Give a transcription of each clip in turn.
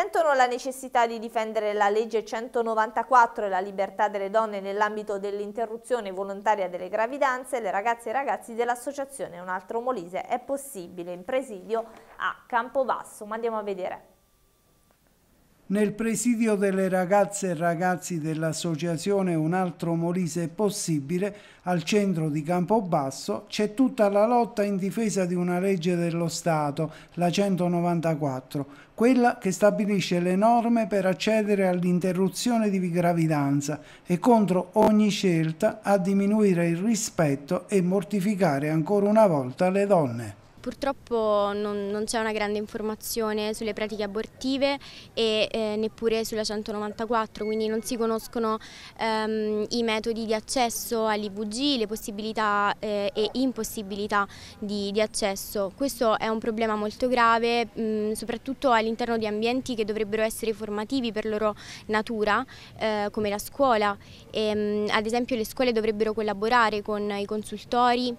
sentono la necessità di difendere la legge 194 e la libertà delle donne nell'ambito dell'interruzione volontaria delle gravidanze, le ragazze e i ragazzi dell'associazione Un altro Molise è possibile in presidio a Campobasso. Ma andiamo a vedere. Nel presidio delle ragazze e ragazzi dell'associazione Un altro Molise è possibile, al centro di Campobasso, c'è tutta la lotta in difesa di una legge dello Stato, la 194, quella che stabilisce le norme per accedere all'interruzione di gravidanza e contro ogni scelta a diminuire il rispetto e mortificare ancora una volta le donne. Purtroppo non, non c'è una grande informazione sulle pratiche abortive e eh, neppure sulla 194, quindi non si conoscono ehm, i metodi di accesso all'IVG, le possibilità eh, e impossibilità di, di, accesso. Questo è un problema molto grave, mh, mm, soprattutto all'interno di ambienti che dovrebbero essere formativi per loro natura, eh, come la scuola. E, ehm, mh, ad esempio le scuole dovrebbero collaborare con i consultori,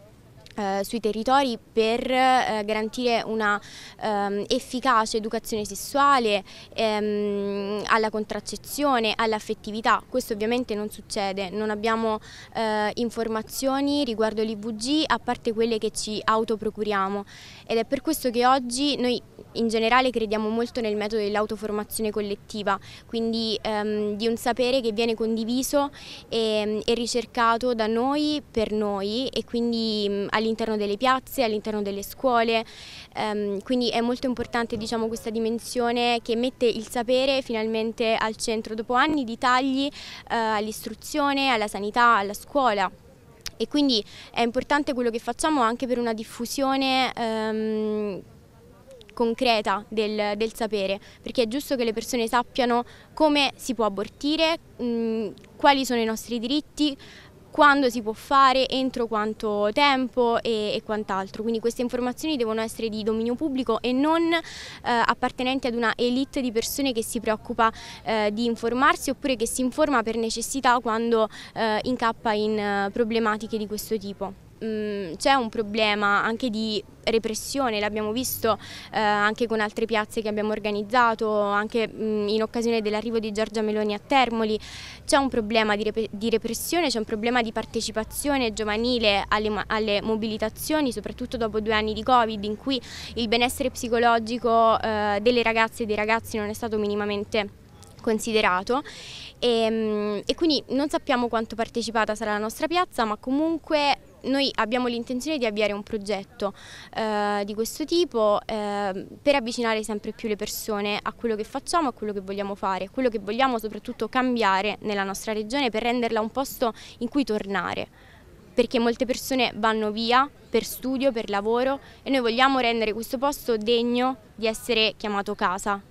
eh, sui territori per eh, garantire una ehm, efficace educazione sessuale, ehm, alla contraccezione, all'affettività. Questo ovviamente non succede, non abbiamo eh, informazioni riguardo l'IVG a parte quelle che ci autoprocuriamo ed è per questo che oggi noi in generale crediamo molto nel metodo dell'autoformazione collettiva, quindi ehm, di un sapere che viene condiviso e, ehm, e, ricercato da noi per noi e quindi mm, all'interno all'interno delle piazze, all'interno delle scuole, ehm, quindi è molto importante diciamo, questa dimensione che mette il sapere finalmente al centro dopo anni di tagli eh, all'istruzione, alla sanità, alla scuola e quindi è importante quello che facciamo anche per una diffusione ehm, concreta del, del, sapere, perché è giusto che le persone sappiano come si può abortire, mh, mm, quali sono i nostri diritti, quando si può fare, entro quanto tempo e, e quant'altro. Quindi queste informazioni devono essere di dominio pubblico e non eh, appartenenti ad una elite di persone che si preoccupa eh, di informarsi oppure che si informa per necessità quando eh, incappa in eh, problematiche di questo tipo. Mm, c'è un problema anche di repressione, l'abbiamo visto eh, anche con altre piazze che abbiamo organizzato, anche mh, mm, in occasione dell'arrivo di Giorgia Meloni a Termoli, c'è un problema di, rep di repressione, c'è un problema di partecipazione giovanile alle, alle, mobilitazioni, soprattutto dopo due anni di Covid in cui il benessere psicologico eh, delle ragazze e dei ragazzi non è stato minimamente considerato e, ehm, e quindi non sappiamo quanto partecipata sarà la nostra piazza ma comunque noi abbiamo l'intenzione di avviare un progetto eh, di questo tipo eh, per avvicinare sempre più le persone a quello che facciamo, a quello che vogliamo fare, a quello che vogliamo soprattutto cambiare nella nostra regione per renderla un posto in cui tornare perché molte persone vanno via per studio, per lavoro e noi vogliamo rendere questo posto degno di essere chiamato casa.